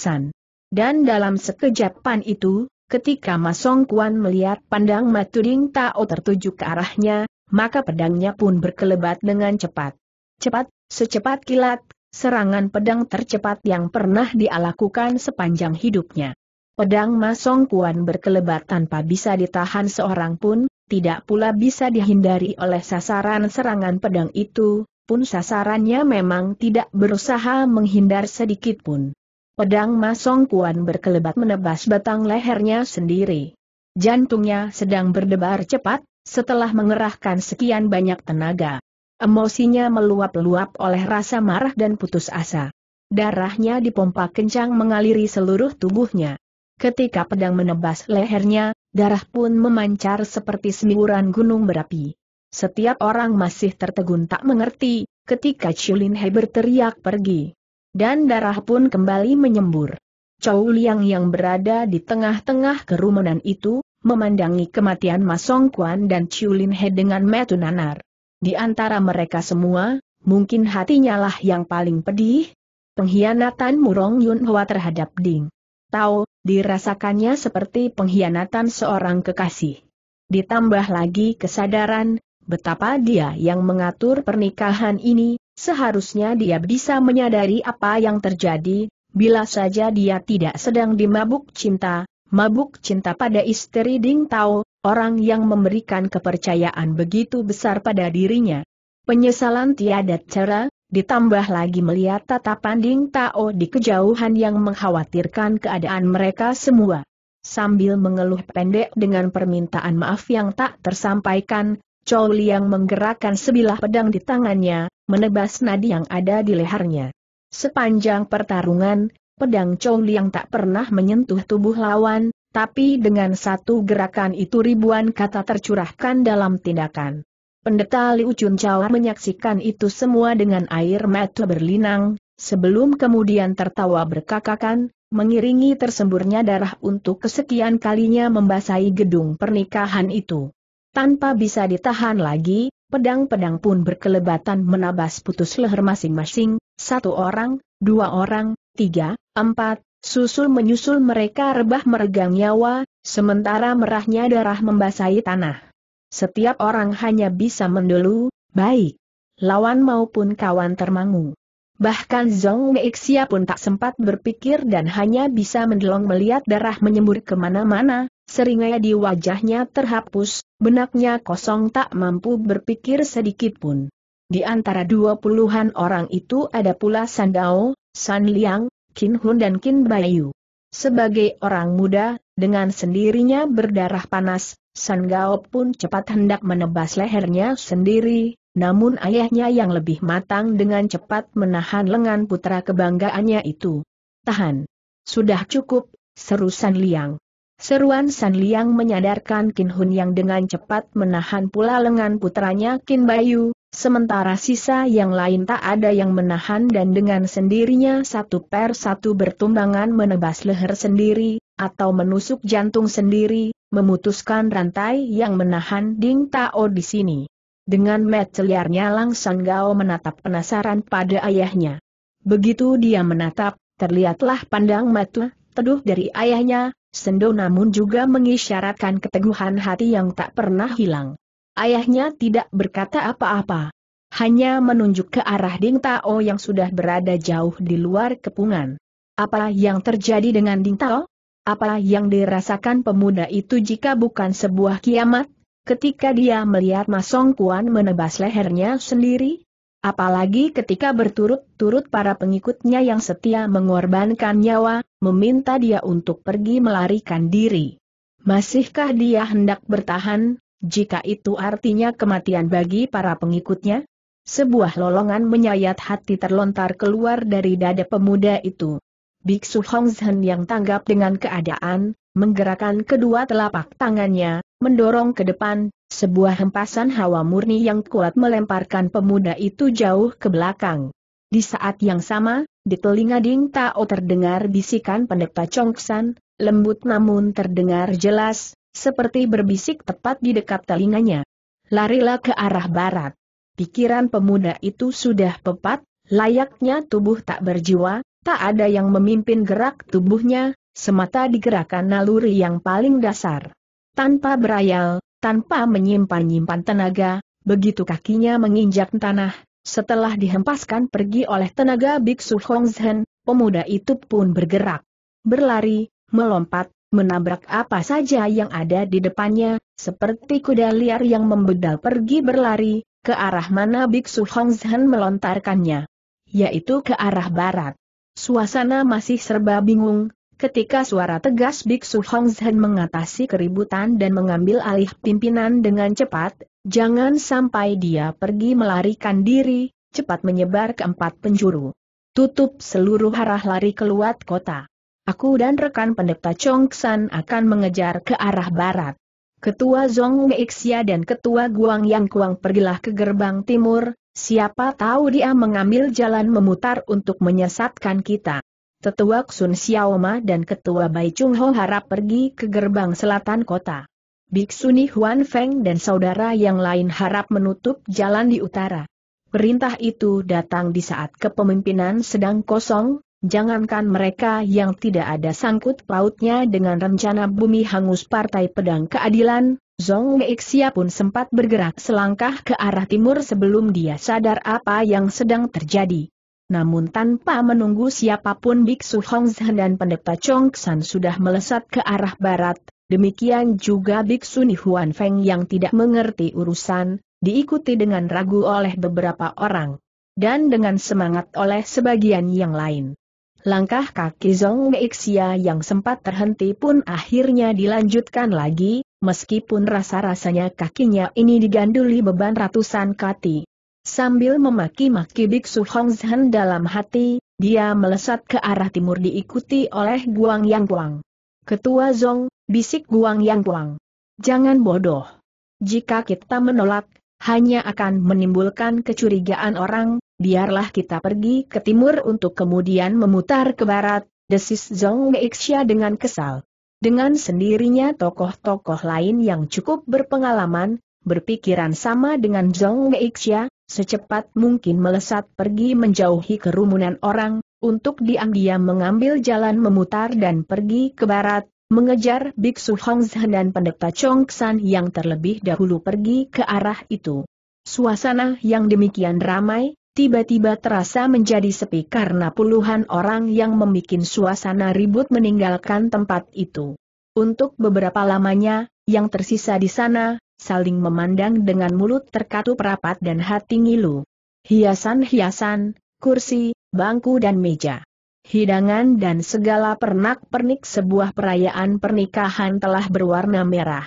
Dan dalam sekejapan itu, ketika Masong Kuan melihat pandang matu Ding Tao tertuju ke arahnya, maka pedangnya pun berkelebat dengan cepat. Cepat, secepat kilat, serangan pedang tercepat yang pernah dia lakukan sepanjang hidupnya. Pedang Masong Kuan berkelebat tanpa bisa ditahan seorang pun, tidak pula bisa dihindari oleh sasaran serangan pedang itu, pun sasarannya memang tidak berusaha menghindar sedikit pun. Pedang Masong Kuan berkelebat menebas batang lehernya sendiri. Jantungnya sedang berdebar cepat, setelah mengerahkan sekian banyak tenaga. Emosinya meluap-luap oleh rasa marah dan putus asa. Darahnya dipompa kencang mengaliri seluruh tubuhnya. Ketika pedang menebas lehernya, darah pun memancar seperti semburan gunung berapi. Setiap orang masih tertegun tak mengerti, ketika Chulin He berteriak pergi. Dan darah pun kembali menyembur. Chou Liang yang berada di tengah-tengah kerumunan itu, memandangi kematian Masong Kuan dan Chulin He dengan metu nanar. Di antara mereka semua, mungkin hatinya lah yang paling pedih. Pengkhianatan Murong Yun Hwa terhadap Ding. Tao, dirasakannya seperti pengkhianatan seorang kekasih. Ditambah lagi kesadaran, betapa dia yang mengatur pernikahan ini, seharusnya dia bisa menyadari apa yang terjadi, bila saja dia tidak sedang dimabuk cinta, mabuk cinta pada istri Ding Tao, orang yang memberikan kepercayaan begitu besar pada dirinya. Penyesalan tiada cara, ditambah lagi melihat tatapan Ding Tao di kejauhan yang mengkhawatirkan keadaan mereka semua. Sambil mengeluh pendek dengan permintaan maaf yang tak tersampaikan, Chow Liang menggerakkan sebilah pedang di tangannya, menebas nadi yang ada di lehernya. Sepanjang pertarungan, pedang Chow Liang tak pernah menyentuh tubuh lawan, tapi dengan satu gerakan itu ribuan kata tercurahkan dalam tindakan. Pendeta Liu Ucun Chao menyaksikan itu semua dengan air mata berlinang, sebelum kemudian tertawa berkakakan, mengiringi tersemburnya darah untuk kesekian kalinya membasahi gedung pernikahan itu. Tanpa bisa ditahan lagi, pedang-pedang pun berkelebatan menabas putus leher masing-masing, satu orang, dua orang, tiga, empat, susul menyusul mereka rebah meregang nyawa, sementara merahnya darah membasahi tanah. Setiap orang hanya bisa mendulu, baik lawan maupun kawan termangu. Bahkan Zong Meixia pun tak sempat berpikir dan hanya bisa mendelong melihat darah menyembur kemana-mana, seringai di wajahnya terhapus, benaknya kosong tak mampu berpikir sedikit pun. Di antara dua puluhan orang itu ada pula Sandao, San Liang, Qin Hun dan Qin Baiyu. Sebagai orang muda, dengan sendirinya berdarah panas, San Gao pun cepat hendak menebas lehernya sendiri, namun ayahnya yang lebih matang dengan cepat menahan lengan putra kebanggaannya itu. Tahan. Sudah cukup, seru San Liang. Seruan San Liang menyadarkan Kin Hun yang dengan cepat menahan pula lengan putranya Kin Bayu, sementara sisa yang lain tak ada yang menahan dan dengan sendirinya satu per satu bertumbangan menebas leher sendiri, atau menusuk jantung sendiri, memutuskan rantai yang menahan Ding Tao di sini. Dengan mata liarnya langsung Gao menatap penasaran pada ayahnya. Begitu dia menatap, terlihatlah pandang mata, teduh dari ayahnya, sendo namun juga mengisyaratkan keteguhan hati yang tak pernah hilang. Ayahnya tidak berkata apa-apa. Hanya menunjuk ke arah Ding Tao yang sudah berada jauh di luar kepungan. Apa yang terjadi dengan Ding Tao? Apa yang dirasakan pemuda itu jika bukan sebuah kiamat? Ketika dia melihat Masong Kuan menebas lehernya sendiri? Apalagi ketika berturut-turut para pengikutnya yang setia mengorbankan nyawa, meminta dia untuk pergi melarikan diri. Masihkah dia hendak bertahan, jika itu artinya kematian bagi para pengikutnya? Sebuah lolongan menyayat hati terlontar keluar dari dada pemuda itu. Biksu Hong Zhen yang tanggap dengan keadaan, menggerakkan kedua telapak tangannya, mendorong ke depan, sebuah hempasan hawa murni yang kuat melemparkan pemuda itu jauh ke belakang. Di saat yang sama, di telinga Ding Tao terdengar bisikan pendeta Chongsan, lembut namun terdengar jelas, seperti berbisik tepat di dekat telinganya. Larilah ke arah barat. Pikiran pemuda itu sudah pepat, layaknya tubuh tak berjiwa, Tak ada yang memimpin gerak tubuhnya, semata digerakkan naluri yang paling dasar. Tanpa berayal, tanpa menyimpan-nyimpan tenaga, begitu kakinya menginjak tanah, setelah dihempaskan pergi oleh tenaga biksu Hongzhen, pemuda itu pun bergerak. Berlari, melompat, menabrak apa saja yang ada di depannya, seperti kuda liar yang membedal pergi berlari, ke arah mana biksu Hongzhen melontarkannya. Yaitu ke arah barat. Suasana masih serba bingung, ketika suara tegas Biksu Hong Zhen mengatasi keributan dan mengambil alih pimpinan dengan cepat, jangan sampai dia pergi melarikan diri, cepat menyebar ke empat penjuru. Tutup seluruh arah lari keluar kota. Aku dan rekan pendeta Chong San akan mengejar ke arah barat. Ketua Zong Weixia dan Ketua Guang Yang Kuang pergilah ke gerbang timur, Siapa tahu dia mengambil jalan memutar untuk menyesatkan kita. Tetua Sun Xiaoma dan Ketua Bai Chung Ho harap pergi ke gerbang selatan kota. Biksuni Huan Feng dan saudara yang lain harap menutup jalan di utara. Perintah itu datang di saat kepemimpinan sedang kosong, jangankan mereka yang tidak ada sangkut pautnya dengan rencana bumi hangus Partai Pedang Keadilan, Zong Meixia pun sempat bergerak selangkah ke arah timur sebelum dia sadar apa yang sedang terjadi. Namun tanpa menunggu siapapun Biksu Hongzhen dan pendeta Chong San sudah melesat ke arah barat, demikian juga Biksu Nihuan Feng yang tidak mengerti urusan, diikuti dengan ragu oleh beberapa orang. Dan dengan semangat oleh sebagian yang lain. Langkah kaki Zong Meixia yang sempat terhenti pun akhirnya dilanjutkan lagi, meskipun rasa-rasanya kakinya ini diganduli beban ratusan kati. Sambil memaki-maki Biksu Hongzhen dalam hati, dia melesat ke arah timur diikuti oleh Guang Yang Guang. Ketua Zong, bisik Guang Yang Guang. Jangan bodoh. Jika kita menolak, hanya akan menimbulkan kecurigaan orang, biarlah kita pergi ke timur untuk kemudian memutar ke barat, desis Zong Meixia dengan kesal. Dengan sendirinya tokoh-tokoh lain yang cukup berpengalaman, berpikiran sama dengan Zhong Meixia, secepat mungkin melesat pergi menjauhi kerumunan orang, untuk diam-diam mengambil jalan memutar dan pergi ke barat, mengejar Biksu Hongzhen dan pendeta Chongxan yang terlebih dahulu pergi ke arah itu. Suasana yang demikian ramai, tiba-tiba terasa menjadi sepi karena puluhan orang yang membuat suasana ribut meninggalkan tempat itu. Untuk beberapa lamanya, yang tersisa di sana, saling memandang dengan mulut terkatup rapat dan hati ngilu. Hiasan-hiasan, kursi, bangku dan meja. Hidangan dan segala pernak-pernik sebuah perayaan pernikahan telah berwarna merah.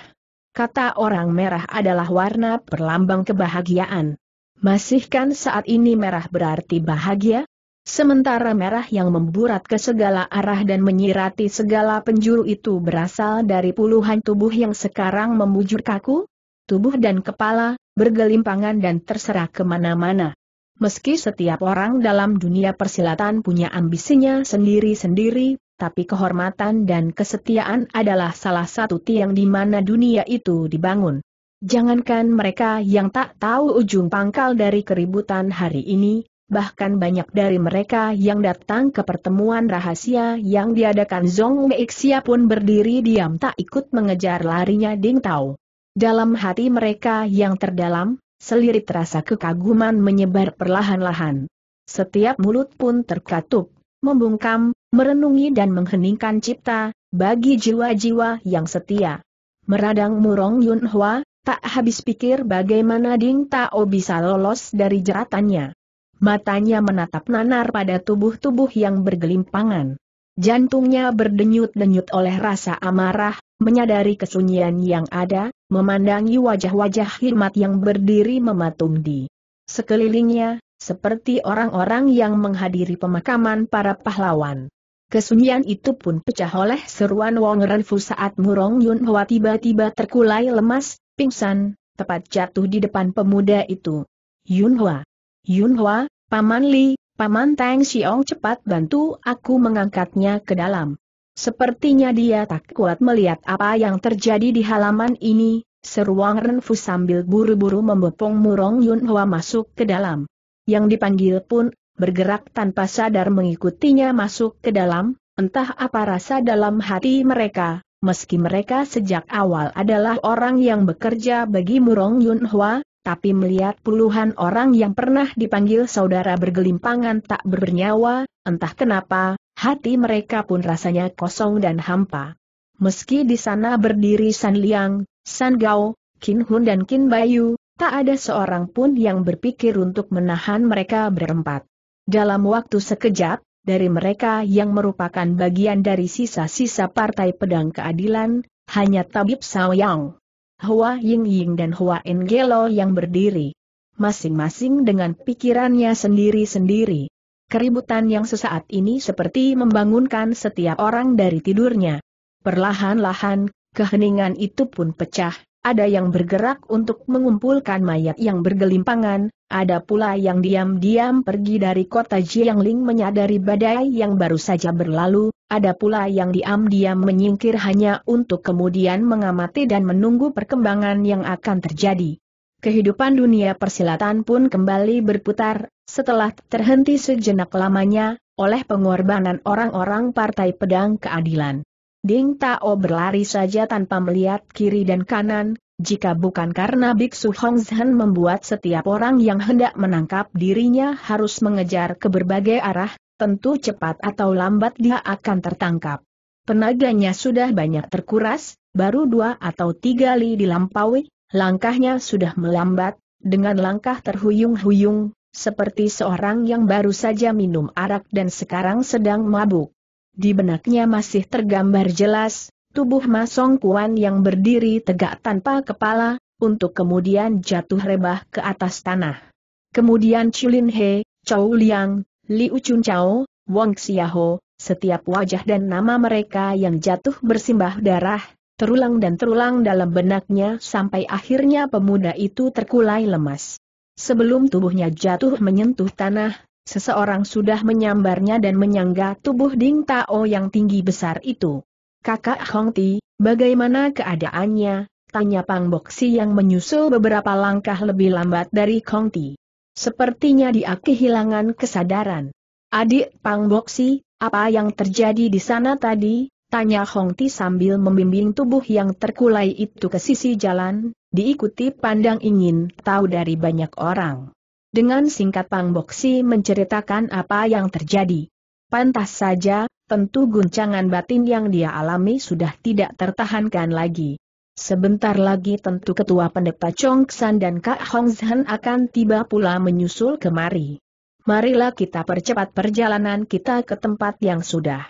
Kata orang merah adalah warna perlambang kebahagiaan. Masihkan saat ini merah berarti bahagia, sementara merah yang memburat ke segala arah dan menyirati segala penjuru itu berasal dari puluhan tubuh yang sekarang membujur kaku, tubuh dan kepala, bergelimpangan dan terserah kemana-mana. Meski setiap orang dalam dunia persilatan punya ambisinya sendiri-sendiri, tapi kehormatan dan kesetiaan adalah salah satu tiang di mana dunia itu dibangun. Jangankan mereka yang tak tahu ujung pangkal dari keributan hari ini, bahkan banyak dari mereka yang datang ke pertemuan rahasia yang diadakan Zong Weixia pun berdiri diam tak ikut mengejar larinya Ding Tao. Dalam hati mereka yang terdalam, selirit rasa kekaguman menyebar perlahan-lahan. Setiap mulut pun terkatup, membungkam, merenungi dan mengheningkan cipta, bagi jiwa-jiwa yang setia. Meradang Murong Yunhua. Tak habis pikir bagaimana Ding Tao bisa lolos dari jeratannya. Matanya menatap nanar pada tubuh-tubuh yang bergelimpangan. Jantungnya berdenyut-denyut oleh rasa amarah, menyadari kesunyian yang ada, memandangi wajah-wajah hikmat yang berdiri mematung di sekelilingnya, seperti orang-orang yang menghadiri pemakaman para pahlawan. Kesunyian itu pun pecah oleh seruan Wong Renfu saat Murong Yun Hwa tiba-tiba terkulai lemas, pingsan, tepat jatuh di depan pemuda itu. Yunhua, Yunhua, Paman Li, Paman Tang Xiong cepat bantu aku mengangkatnya ke dalam. Sepertinya dia tak kuat melihat apa yang terjadi di halaman ini, seruang Renfu sambil buru-buru membopong murong Yunhua masuk ke dalam. Yang dipanggil pun, bergerak tanpa sadar mengikutinya masuk ke dalam, entah apa rasa dalam hati mereka, meski mereka sejak awal adalah orang yang bekerja bagi Murong Yun Hwa, tapi melihat puluhan orang yang pernah dipanggil saudara bergelimpangan tak bernyawa, entah kenapa, hati mereka pun rasanya kosong dan hampa. Meski di sana berdiri San Liang, San Gao, Qin Hun dan Qin Bayu, tak ada seorang pun yang berpikir untuk menahan mereka berempat. Dalam waktu sekejap, dari mereka yang merupakan bagian dari sisa-sisa Partai Pedang Keadilan, hanya Tabib Yang, Hua Ying Ying dan Hua Engelo yang berdiri. Masing-masing dengan pikirannya sendiri-sendiri. Keributan yang sesaat ini seperti membangunkan setiap orang dari tidurnya. Perlahan-lahan, keheningan itu pun pecah, ada yang bergerak untuk mengumpulkan mayat yang bergelimpangan, ada pula yang diam-diam pergi dari kota Jiangling menyadari badai yang baru saja berlalu, ada pula yang diam-diam menyingkir hanya untuk kemudian mengamati dan menunggu perkembangan yang akan terjadi. Kehidupan dunia persilatan pun kembali berputar, setelah terhenti sejenak lamanya, oleh pengorbanan orang-orang Partai Pedang Keadilan. Ding Tao berlari saja tanpa melihat kiri dan kanan, jika bukan karena Biksu Hong Zhen membuat setiap orang yang hendak menangkap dirinya harus mengejar ke berbagai arah, tentu cepat atau lambat dia akan tertangkap. Tenaganya sudah banyak terkuras, baru dua atau tiga li dilampaui, langkahnya sudah melambat, dengan langkah terhuyung-huyung, seperti seorang yang baru saja minum arak dan sekarang sedang mabuk. Di benaknya masih tergambar jelas, tubuh Masong Kuan yang berdiri tegak tanpa kepala, untuk kemudian jatuh rebah ke atas tanah. Kemudian Chulin He, Chow Liang, Liu Chun Chao, Wong Xiaho, setiap wajah dan nama mereka yang jatuh bersimbah darah, terulang dan terulang dalam benaknya sampai akhirnya pemuda itu terkulai lemas. Sebelum tubuhnya jatuh menyentuh tanah, Seseorang sudah menyambarnya dan menyangga tubuh Ding Tao yang tinggi besar itu. Kakak Hong Ti, bagaimana keadaannya? Tanya Pang Boksi yang menyusul beberapa langkah lebih lambat dari Hong Ti. Sepertinya dia kehilangan kesadaran. Adik Pang Boksi, apa yang terjadi di sana tadi? Tanya Hong Ti sambil membimbing tubuh yang terkulai itu ke sisi jalan, diikuti pandang ingin tahu dari banyak orang. Dengan singkat Pang Boksi menceritakan apa yang terjadi. Pantas saja, tentu guncangan batin yang dia alami sudah tidak tertahankan lagi. Sebentar lagi tentu ketua pendeta Chong San dan Kak Hong Zhan akan tiba pula menyusul kemari. Marilah kita percepat perjalanan kita ke tempat yang sudah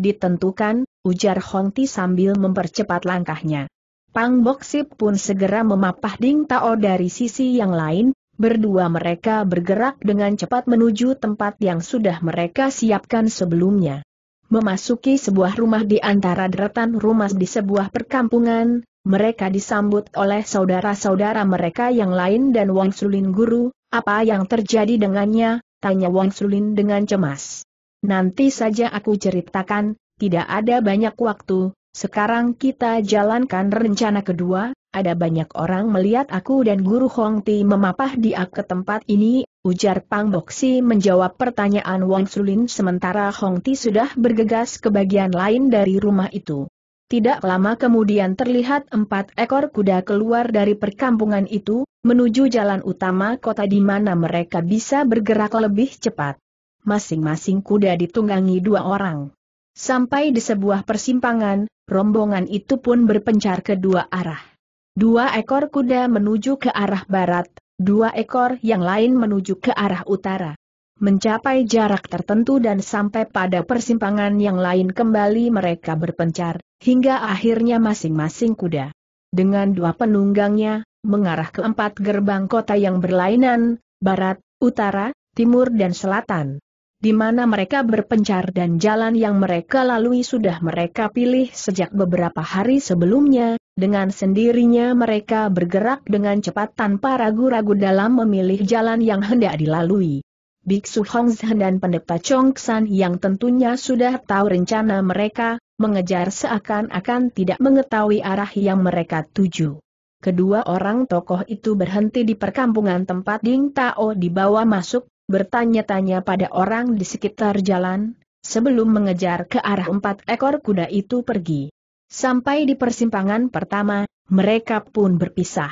ditentukan, ujar Hong Ti sambil mempercepat langkahnya. Pang Boksi pun segera memapah Ding Tao dari sisi yang lain, berdua mereka bergerak dengan cepat menuju tempat yang sudah mereka siapkan sebelumnya. Memasuki sebuah rumah di antara deretan rumah di sebuah perkampungan, mereka disambut oleh saudara-saudara mereka yang lain dan Wang Sulin guru, apa yang terjadi dengannya, tanya Wang Sulin dengan cemas. Nanti saja aku ceritakan, tidak ada banyak waktu, sekarang kita jalankan rencana kedua, ada banyak orang melihat aku dan Guru Hong Ti memapah dia ke tempat ini, ujar Pang Boksi menjawab pertanyaan Wang Sulin sementara Hong Ti sudah bergegas ke bagian lain dari rumah itu. Tidak lama kemudian terlihat empat ekor kuda keluar dari perkampungan itu, menuju jalan utama kota di mana mereka bisa bergerak lebih cepat. Masing-masing kuda ditunggangi dua orang. Sampai di sebuah persimpangan, rombongan itu pun berpencar ke dua arah. Dua ekor kuda menuju ke arah barat, dua ekor yang lain menuju ke arah utara. Mencapai jarak tertentu dan sampai pada persimpangan yang lain kembali mereka berpencar, hingga akhirnya masing-masing kuda. Dengan dua penunggangnya, mengarah ke empat gerbang kota yang berlainan, barat, utara, timur dan selatan di mana mereka berpencar dan jalan yang mereka lalui sudah mereka pilih sejak beberapa hari sebelumnya, dengan sendirinya mereka bergerak dengan cepat tanpa ragu-ragu dalam memilih jalan yang hendak dilalui. Biksu Hongzhen dan pendeta Chongsan yang tentunya sudah tahu rencana mereka, mengejar seakan-akan tidak mengetahui arah yang mereka tuju. Kedua orang tokoh itu berhenti di perkampungan tempat Ding Tao dibawa masuk, bertanya-tanya pada orang di sekitar jalan, sebelum mengejar ke arah empat ekor kuda itu pergi. Sampai di persimpangan pertama, mereka pun berpisah.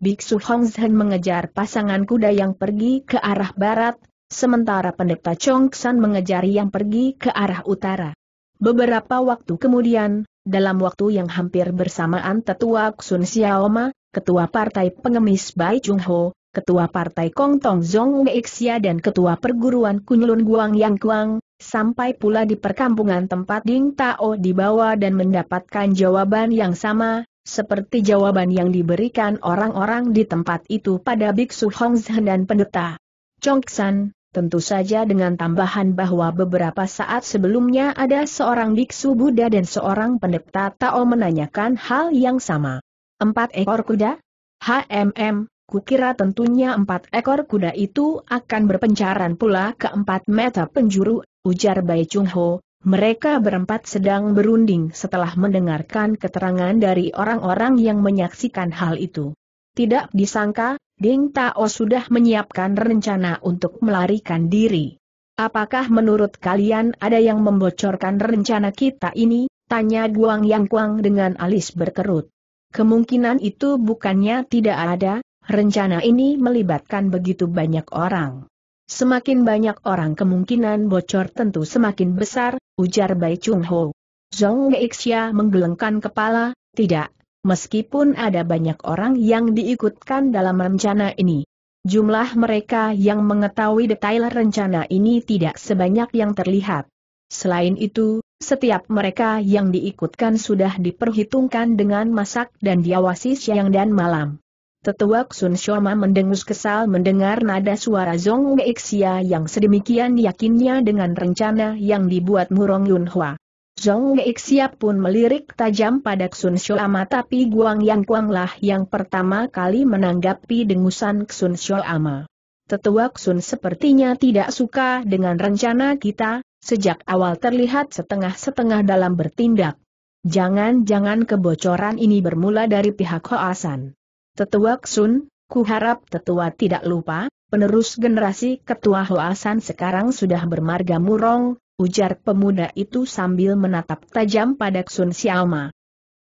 Biksu Hongzhen mengejar pasangan kuda yang pergi ke arah barat, sementara pendeta Chongsan mengejar yang pergi ke arah utara. Beberapa waktu kemudian, dalam waktu yang hampir bersamaan tetua Sun Xiaoma, ketua partai pengemis Bai Chung Ho, Ketua Partai Kong Tong Zong Weixia dan Ketua Perguruan Kunlun Guang Yang Kuang, sampai pula di perkampungan tempat Ding Tao dibawa dan mendapatkan jawaban yang sama, seperti jawaban yang diberikan orang-orang di tempat itu pada Biksu Hong Zhen dan pendeta. Chongsan, tentu saja dengan tambahan bahwa beberapa saat sebelumnya ada seorang biksu Buddha dan seorang pendeta Tao menanyakan hal yang sama. Empat ekor kuda? HMM, Kukira tentunya empat ekor kuda itu akan berpencaran pula ke empat meta penjuru, ujar Bai Chung Ho. Mereka berempat sedang berunding setelah mendengarkan keterangan dari orang-orang yang menyaksikan hal itu. Tidak disangka, Ding Tao sudah menyiapkan rencana untuk melarikan diri. Apakah menurut kalian ada yang membocorkan rencana kita ini? Tanya Guang Yang Kuang dengan alis berkerut. Kemungkinan itu bukannya tidak ada, Rencana ini melibatkan begitu banyak orang. Semakin banyak orang kemungkinan bocor tentu semakin besar, ujar Bai Chung Ho. Zong Xia menggelengkan kepala, tidak, meskipun ada banyak orang yang diikutkan dalam rencana ini. Jumlah mereka yang mengetahui detail rencana ini tidak sebanyak yang terlihat. Selain itu, setiap mereka yang diikutkan sudah diperhitungkan dengan masak dan diawasi siang dan malam. Tetua Sun Shoma mendengus kesal mendengar nada suara Zong Xia yang sedemikian yakinnya dengan rencana yang dibuat Murong Yun Hua. Zong Xia pun melirik tajam pada Sun Shoma tapi Guang Yang Kuang lah yang pertama kali menanggapi dengusan Sun Shoma. Tetua Sun sepertinya tidak suka dengan rencana kita, sejak awal terlihat setengah-setengah dalam bertindak. Jangan-jangan kebocoran ini bermula dari pihak Hoasan. Tetua Ksun, harap tetua tidak lupa, penerus generasi ketua Hoasan sekarang sudah bermarga murong, ujar pemuda itu sambil menatap tajam pada Ksun Siama.